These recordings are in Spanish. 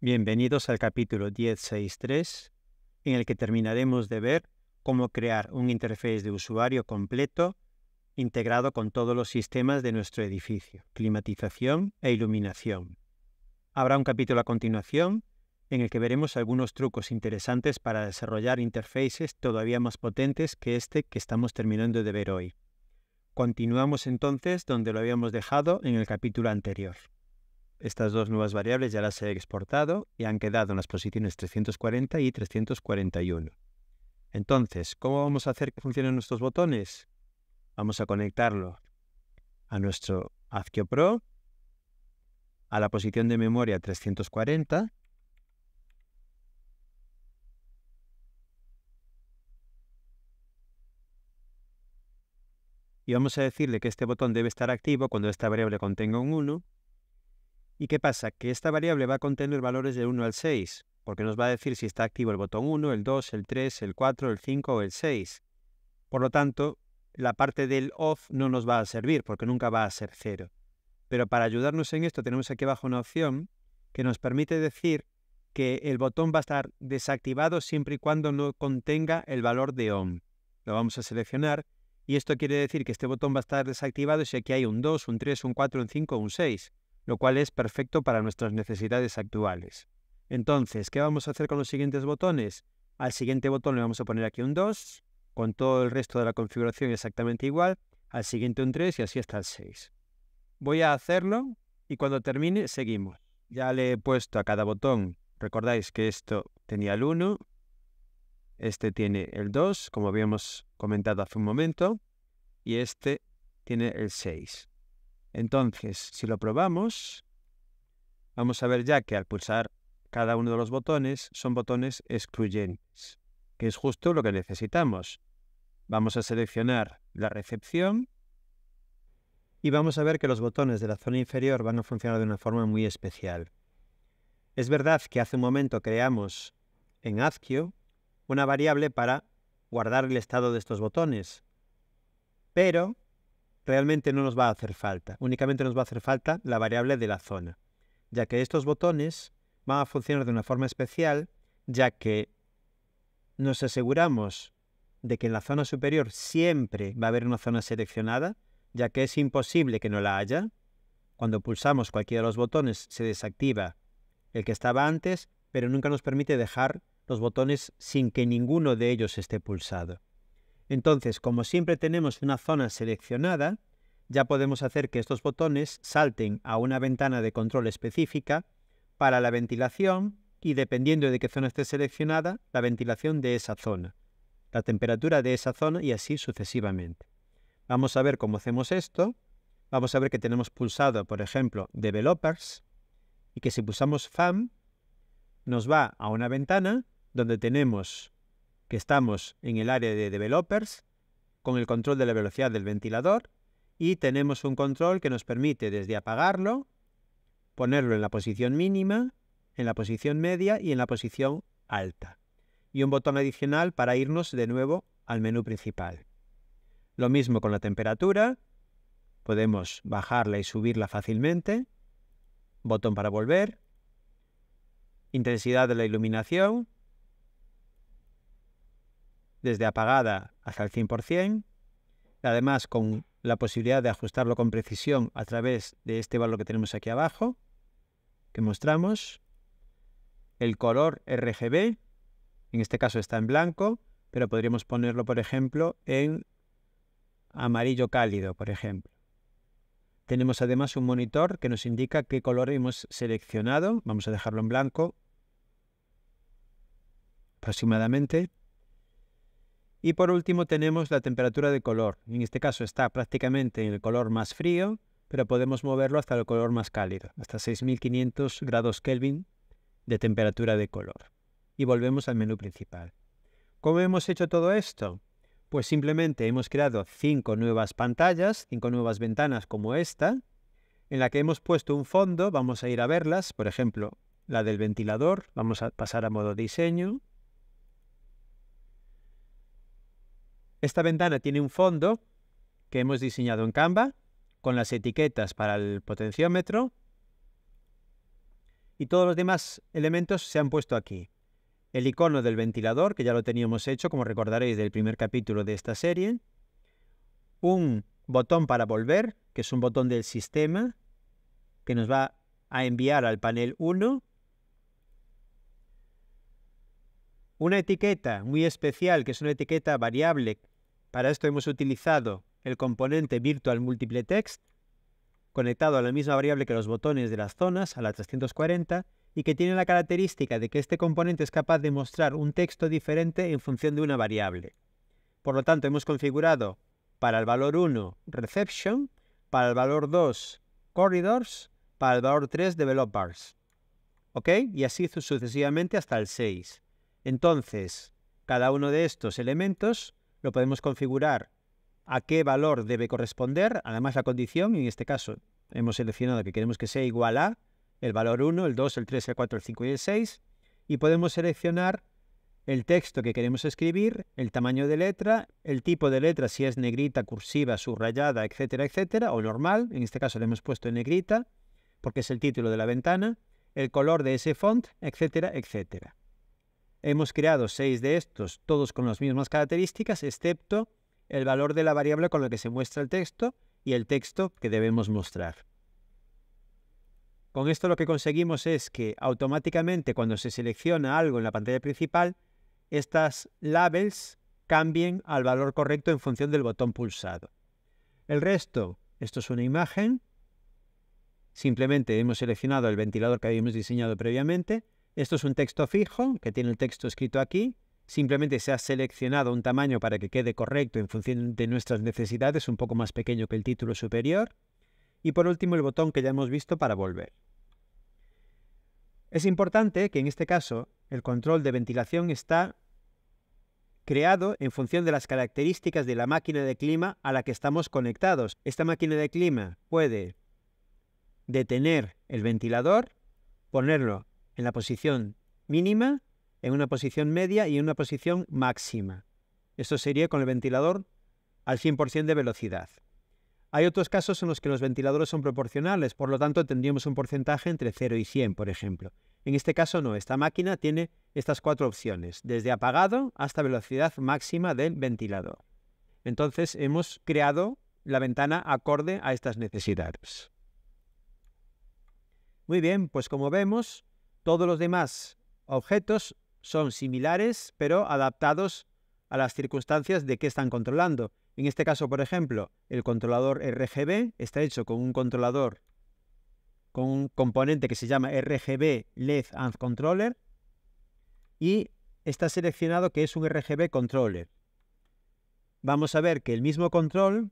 Bienvenidos al capítulo 10.6.3, en el que terminaremos de ver cómo crear un interface de usuario completo integrado con todos los sistemas de nuestro edificio, climatización e iluminación. Habrá un capítulo a continuación en el que veremos algunos trucos interesantes para desarrollar interfaces todavía más potentes que este que estamos terminando de ver hoy. Continuamos entonces donde lo habíamos dejado en el capítulo anterior. Estas dos nuevas variables ya las he exportado y han quedado en las posiciones 340 y 341. Entonces, ¿cómo vamos a hacer que funcionen nuestros botones? Vamos a conectarlo a nuestro Azkio Pro, a la posición de memoria 340, y vamos a decirle que este botón debe estar activo cuando esta variable contenga un 1 ¿Y qué pasa? Que esta variable va a contener valores de 1 al 6, porque nos va a decir si está activo el botón 1, el 2, el 3, el 4, el 5 o el 6. Por lo tanto, la parte del off no nos va a servir, porque nunca va a ser 0. Pero para ayudarnos en esto tenemos aquí abajo una opción que nos permite decir que el botón va a estar desactivado siempre y cuando no contenga el valor de on. Lo vamos a seleccionar y esto quiere decir que este botón va a estar desactivado si aquí hay un 2, un 3, un 4, un 5 o un 6 lo cual es perfecto para nuestras necesidades actuales. Entonces, ¿qué vamos a hacer con los siguientes botones? Al siguiente botón le vamos a poner aquí un 2, con todo el resto de la configuración exactamente igual, al siguiente un 3 y así hasta el 6. Voy a hacerlo y cuando termine seguimos. Ya le he puesto a cada botón, recordáis que esto tenía el 1, este tiene el 2, como habíamos comentado hace un momento, y este tiene el 6. Entonces, si lo probamos, vamos a ver ya que al pulsar cada uno de los botones son botones excluyentes, que es justo lo que necesitamos. Vamos a seleccionar la recepción y vamos a ver que los botones de la zona inferior van a funcionar de una forma muy especial. Es verdad que hace un momento creamos en ASCII una variable para guardar el estado de estos botones, pero realmente no nos va a hacer falta. Únicamente nos va a hacer falta la variable de la zona, ya que estos botones van a funcionar de una forma especial, ya que nos aseguramos de que en la zona superior siempre va a haber una zona seleccionada, ya que es imposible que no la haya. Cuando pulsamos cualquiera de los botones se desactiva el que estaba antes, pero nunca nos permite dejar los botones sin que ninguno de ellos esté pulsado. Entonces, como siempre tenemos una zona seleccionada, ya podemos hacer que estos botones salten a una ventana de control específica para la ventilación y dependiendo de qué zona esté seleccionada, la ventilación de esa zona, la temperatura de esa zona y así sucesivamente. Vamos a ver cómo hacemos esto. Vamos a ver que tenemos pulsado, por ejemplo, Developers y que si pulsamos FAM nos va a una ventana donde tenemos que estamos en el área de developers con el control de la velocidad del ventilador y tenemos un control que nos permite desde apagarlo, ponerlo en la posición mínima, en la posición media y en la posición alta. Y un botón adicional para irnos de nuevo al menú principal. Lo mismo con la temperatura, podemos bajarla y subirla fácilmente, botón para volver, intensidad de la iluminación, desde apagada hasta el 100%, además con la posibilidad de ajustarlo con precisión a través de este valor que tenemos aquí abajo, que mostramos, el color RGB, en este caso está en blanco, pero podríamos ponerlo, por ejemplo, en amarillo cálido, por ejemplo. Tenemos además un monitor que nos indica qué color hemos seleccionado. Vamos a dejarlo en blanco aproximadamente. Y por último tenemos la temperatura de color. En este caso está prácticamente en el color más frío, pero podemos moverlo hasta el color más cálido, hasta 6500 grados Kelvin de temperatura de color. Y volvemos al menú principal. ¿Cómo hemos hecho todo esto? Pues simplemente hemos creado cinco nuevas pantallas, cinco nuevas ventanas como esta, en la que hemos puesto un fondo, vamos a ir a verlas, por ejemplo, la del ventilador, vamos a pasar a modo diseño, Esta ventana tiene un fondo que hemos diseñado en Canva con las etiquetas para el potenciómetro y todos los demás elementos se han puesto aquí. El icono del ventilador, que ya lo teníamos hecho, como recordaréis del primer capítulo de esta serie. Un botón para volver, que es un botón del sistema, que nos va a enviar al panel 1. Una etiqueta muy especial, que es una etiqueta variable para esto hemos utilizado el componente virtual text conectado a la misma variable que los botones de las zonas, a la 340, y que tiene la característica de que este componente es capaz de mostrar un texto diferente en función de una variable. Por lo tanto, hemos configurado para el valor 1 reception, para el valor 2 corridors, para el valor 3 developers. ¿Ok? Y así sucesivamente hasta el 6. Entonces, cada uno de estos elementos lo podemos configurar a qué valor debe corresponder, además la condición, en este caso hemos seleccionado que queremos que sea igual a el valor 1, el 2, el 3, el 4, el 5 y el 6, y podemos seleccionar el texto que queremos escribir, el tamaño de letra, el tipo de letra, si es negrita, cursiva, subrayada, etcétera, etcétera, o normal, en este caso le hemos puesto en negrita, porque es el título de la ventana, el color de ese font, etcétera, etcétera. Hemos creado seis de estos, todos con las mismas características, excepto el valor de la variable con la que se muestra el texto y el texto que debemos mostrar. Con esto lo que conseguimos es que automáticamente cuando se selecciona algo en la pantalla principal, estas labels cambien al valor correcto en función del botón pulsado. El resto, esto es una imagen, simplemente hemos seleccionado el ventilador que habíamos diseñado previamente, esto es un texto fijo que tiene el texto escrito aquí. Simplemente se ha seleccionado un tamaño para que quede correcto en función de nuestras necesidades, un poco más pequeño que el título superior. Y por último el botón que ya hemos visto para volver. Es importante que en este caso el control de ventilación está creado en función de las características de la máquina de clima a la que estamos conectados. Esta máquina de clima puede detener el ventilador, ponerlo en la posición mínima, en una posición media y en una posición máxima. Esto sería con el ventilador al 100% de velocidad. Hay otros casos en los que los ventiladores son proporcionales, por lo tanto tendríamos un porcentaje entre 0 y 100, por ejemplo. En este caso no, esta máquina tiene estas cuatro opciones, desde apagado hasta velocidad máxima del ventilador. Entonces hemos creado la ventana acorde a estas necesidades. Muy bien, pues como vemos, todos los demás objetos son similares, pero adaptados a las circunstancias de que están controlando. En este caso, por ejemplo, el controlador RGB está hecho con un controlador, con un componente que se llama RGB LED and Controller y está seleccionado que es un RGB Controller. Vamos a ver que el mismo control,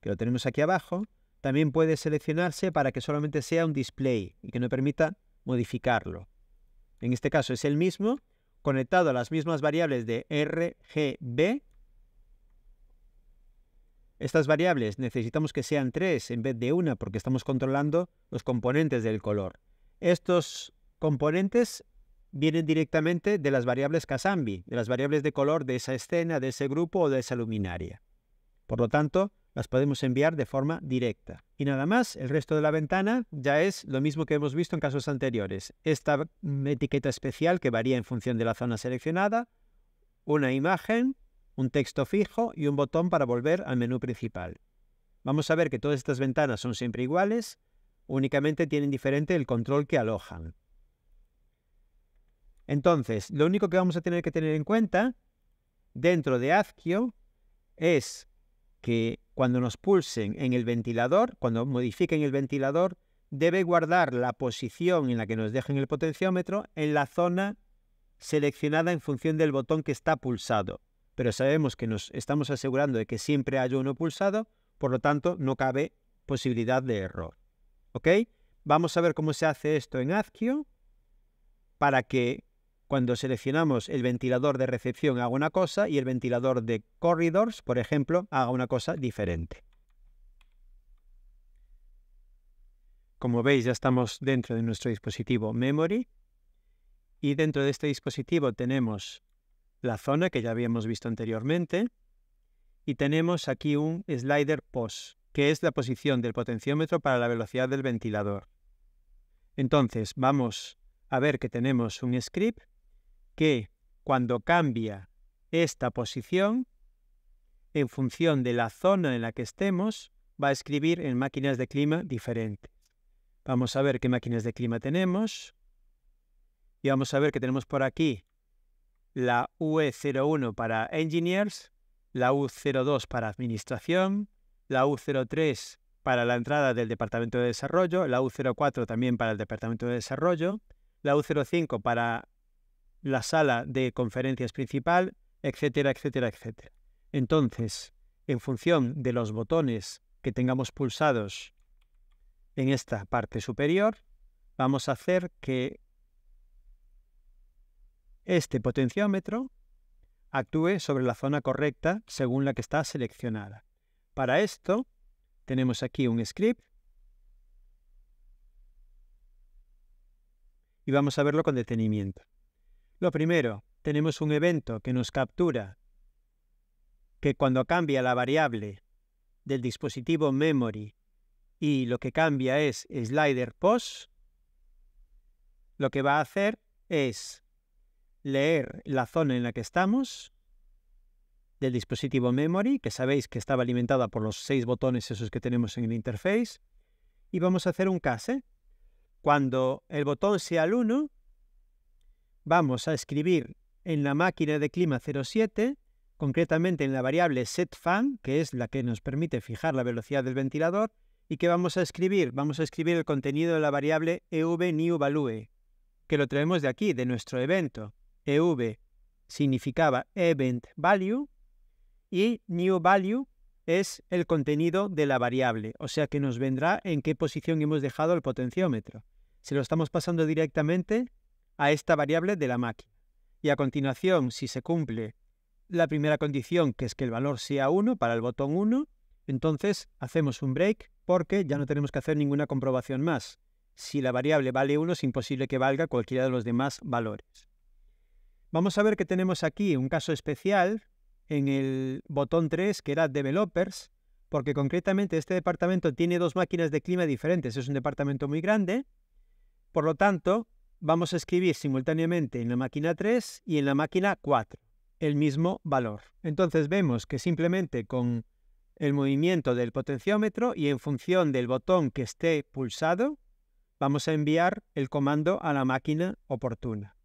que lo tenemos aquí abajo, también puede seleccionarse para que solamente sea un display y que no permita modificarlo. En este caso es el mismo, conectado a las mismas variables de RGB. Estas variables necesitamos que sean tres en vez de una porque estamos controlando los componentes del color. Estos componentes vienen directamente de las variables Casambi, de las variables de color de esa escena, de ese grupo o de esa luminaria. Por lo tanto, las podemos enviar de forma directa. Y nada más, el resto de la ventana ya es lo mismo que hemos visto en casos anteriores. Esta etiqueta especial que varía en función de la zona seleccionada, una imagen, un texto fijo y un botón para volver al menú principal. Vamos a ver que todas estas ventanas son siempre iguales, únicamente tienen diferente el control que alojan. Entonces, lo único que vamos a tener que tener en cuenta dentro de Azkio es que cuando nos pulsen en el ventilador, cuando modifiquen el ventilador, debe guardar la posición en la que nos dejen el potenciómetro en la zona seleccionada en función del botón que está pulsado. Pero sabemos que nos estamos asegurando de que siempre haya uno pulsado, por lo tanto no cabe posibilidad de error. ¿Ok? Vamos a ver cómo se hace esto en Azkio para que cuando seleccionamos el ventilador de recepción haga una cosa y el ventilador de corridors, por ejemplo, haga una cosa diferente. Como veis, ya estamos dentro de nuestro dispositivo Memory y dentro de este dispositivo tenemos la zona que ya habíamos visto anteriormente y tenemos aquí un slider POS, que es la posición del potenciómetro para la velocidad del ventilador. Entonces, vamos a ver que tenemos un script que cuando cambia esta posición, en función de la zona en la que estemos, va a escribir en máquinas de clima diferentes. Vamos a ver qué máquinas de clima tenemos. Y vamos a ver que tenemos por aquí la UE01 para Engineers, la U02 para Administración, la U03 para la entrada del Departamento de Desarrollo, la U04 también para el Departamento de Desarrollo, la U05 para la sala de conferencias principal, etcétera, etcétera, etcétera. Entonces, en función de los botones que tengamos pulsados en esta parte superior, vamos a hacer que este potenciómetro actúe sobre la zona correcta según la que está seleccionada. Para esto, tenemos aquí un script y vamos a verlo con detenimiento. Lo primero, tenemos un evento que nos captura, que cuando cambia la variable del dispositivo memory y lo que cambia es slider post, lo que va a hacer es leer la zona en la que estamos del dispositivo memory, que sabéis que estaba alimentada por los seis botones esos que tenemos en el interface, y vamos a hacer un case. Cuando el botón sea el 1, vamos a escribir en la máquina de clima 07, concretamente en la variable setFan, que es la que nos permite fijar la velocidad del ventilador, y que vamos a escribir, vamos a escribir el contenido de la variable evNewValue, que lo traemos de aquí, de nuestro evento. ev significaba event value y new value es el contenido de la variable, o sea que nos vendrá en qué posición hemos dejado el potenciómetro. Si lo estamos pasando directamente a esta variable de la máquina. Y a continuación, si se cumple la primera condición, que es que el valor sea 1 para el botón 1, entonces hacemos un break porque ya no tenemos que hacer ninguna comprobación más. Si la variable vale 1, es imposible que valga cualquiera de los demás valores. Vamos a ver que tenemos aquí un caso especial en el botón 3, que era Developers, porque concretamente este departamento tiene dos máquinas de clima diferentes. Es un departamento muy grande. Por lo tanto, vamos a escribir simultáneamente en la máquina 3 y en la máquina 4 el mismo valor. Entonces vemos que simplemente con el movimiento del potenciómetro y en función del botón que esté pulsado, vamos a enviar el comando a la máquina oportuna.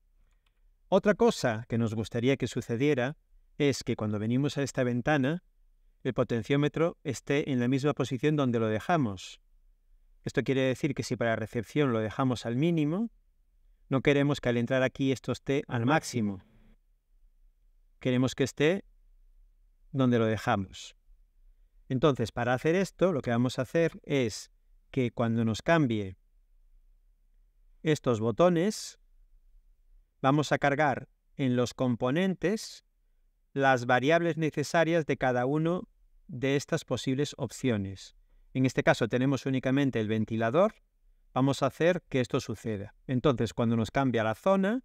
Otra cosa que nos gustaría que sucediera es que cuando venimos a esta ventana, el potenciómetro esté en la misma posición donde lo dejamos. Esto quiere decir que si para recepción lo dejamos al mínimo, no queremos que al entrar aquí esto esté al máximo. Queremos que esté donde lo dejamos. Entonces, para hacer esto, lo que vamos a hacer es que cuando nos cambie estos botones, vamos a cargar en los componentes las variables necesarias de cada uno de estas posibles opciones. En este caso tenemos únicamente el ventilador vamos a hacer que esto suceda. Entonces, cuando nos cambia la zona,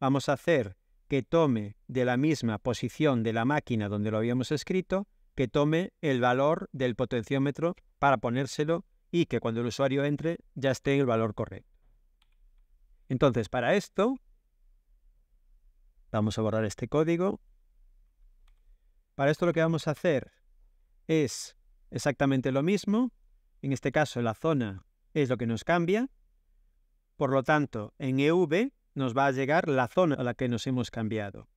vamos a hacer que tome de la misma posición de la máquina donde lo habíamos escrito, que tome el valor del potenciómetro para ponérselo y que cuando el usuario entre ya esté el valor correcto. Entonces, para esto, vamos a borrar este código. Para esto lo que vamos a hacer es exactamente lo mismo. En este caso, la zona es lo que nos cambia. Por lo tanto, en EV nos va a llegar la zona a la que nos hemos cambiado.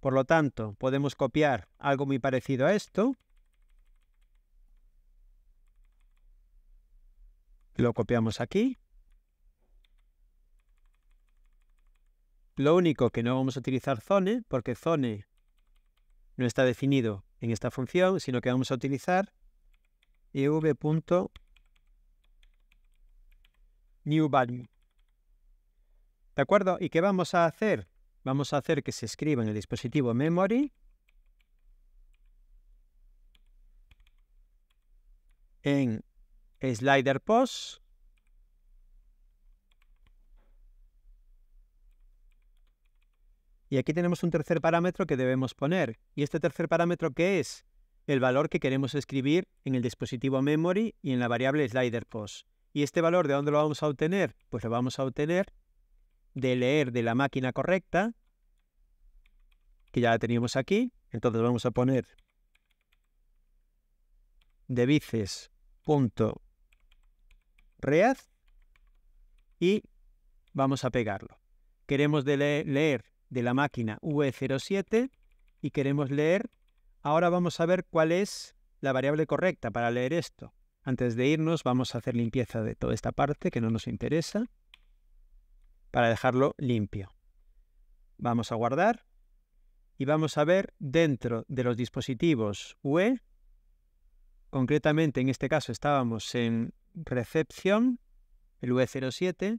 Por lo tanto, podemos copiar algo muy parecido a esto. Lo copiamos aquí. Lo único que no vamos a utilizar zone, porque zone no está definido en esta función, sino que vamos a utilizar ev new value. ¿De acuerdo? ¿Y qué vamos a hacer? Vamos a hacer que se escriba en el dispositivo memory en slider Y aquí tenemos un tercer parámetro que debemos poner. ¿Y este tercer parámetro qué es? El valor que queremos escribir en el dispositivo memory y en la variable slider ¿Y este valor de dónde lo vamos a obtener? Pues lo vamos a obtener de leer de la máquina correcta, que ya la teníamos aquí. Entonces vamos a poner devices.read y vamos a pegarlo. Queremos leer de la máquina V07 y queremos leer. Ahora vamos a ver cuál es la variable correcta para leer esto. Antes de irnos vamos a hacer limpieza de toda esta parte que no nos interesa para dejarlo limpio. Vamos a guardar y vamos a ver dentro de los dispositivos UE, concretamente en este caso estábamos en recepción, el UE07,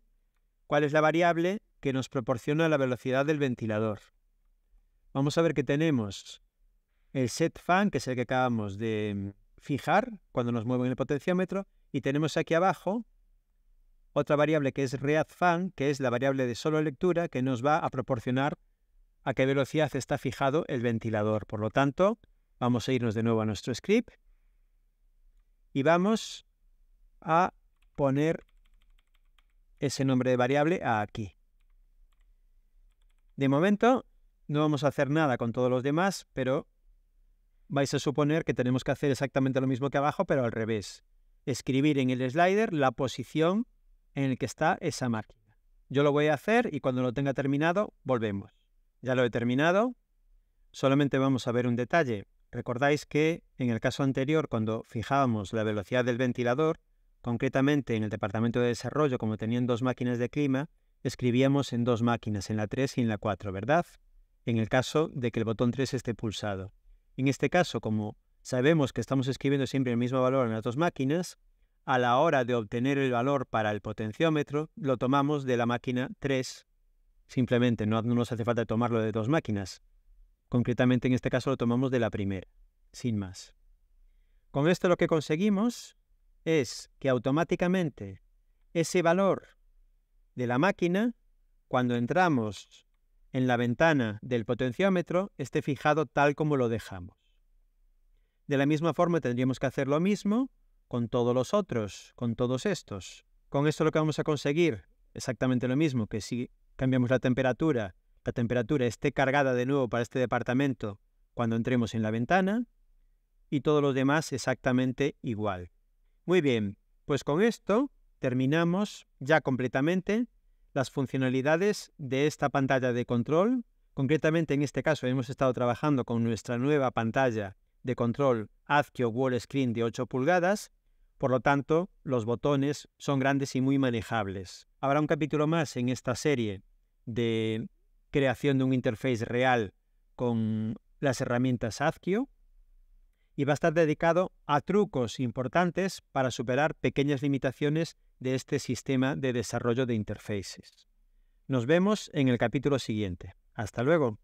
cuál es la variable que nos proporciona la velocidad del ventilador. Vamos a ver que tenemos el set fan, que es el que acabamos de, fijar cuando nos mueven el potenciómetro y tenemos aquí abajo otra variable que es readFan, que es la variable de solo lectura que nos va a proporcionar a qué velocidad está fijado el ventilador. Por lo tanto, vamos a irnos de nuevo a nuestro script y vamos a poner ese nombre de variable aquí. De momento no vamos a hacer nada con todos los demás, pero vais a suponer que tenemos que hacer exactamente lo mismo que abajo, pero al revés. Escribir en el slider la posición en la que está esa máquina. Yo lo voy a hacer y cuando lo tenga terminado, volvemos. Ya lo he terminado. Solamente vamos a ver un detalle. Recordáis que en el caso anterior, cuando fijábamos la velocidad del ventilador, concretamente en el departamento de desarrollo, como tenían dos máquinas de clima, escribíamos en dos máquinas, en la 3 y en la 4, ¿verdad? En el caso de que el botón 3 esté pulsado. En este caso, como sabemos que estamos escribiendo siempre el mismo valor en las dos máquinas, a la hora de obtener el valor para el potenciómetro, lo tomamos de la máquina 3, simplemente, no, no nos hace falta tomarlo de dos máquinas. Concretamente, en este caso, lo tomamos de la primera, sin más. Con esto lo que conseguimos es que automáticamente ese valor de la máquina, cuando entramos en la ventana del potenciómetro esté fijado tal como lo dejamos. De la misma forma tendríamos que hacer lo mismo con todos los otros, con todos estos. Con esto lo que vamos a conseguir, exactamente lo mismo, que si cambiamos la temperatura, la temperatura esté cargada de nuevo para este departamento cuando entremos en la ventana y todos los demás exactamente igual. Muy bien, pues con esto terminamos ya completamente las funcionalidades de esta pantalla de control. Concretamente, en este caso, hemos estado trabajando con nuestra nueva pantalla de control Azkio Wall Screen de 8 pulgadas. Por lo tanto, los botones son grandes y muy manejables. Habrá un capítulo más en esta serie de creación de un interface real con las herramientas Azkio y va a estar dedicado a trucos importantes para superar pequeñas limitaciones de este sistema de desarrollo de interfaces. Nos vemos en el capítulo siguiente. Hasta luego.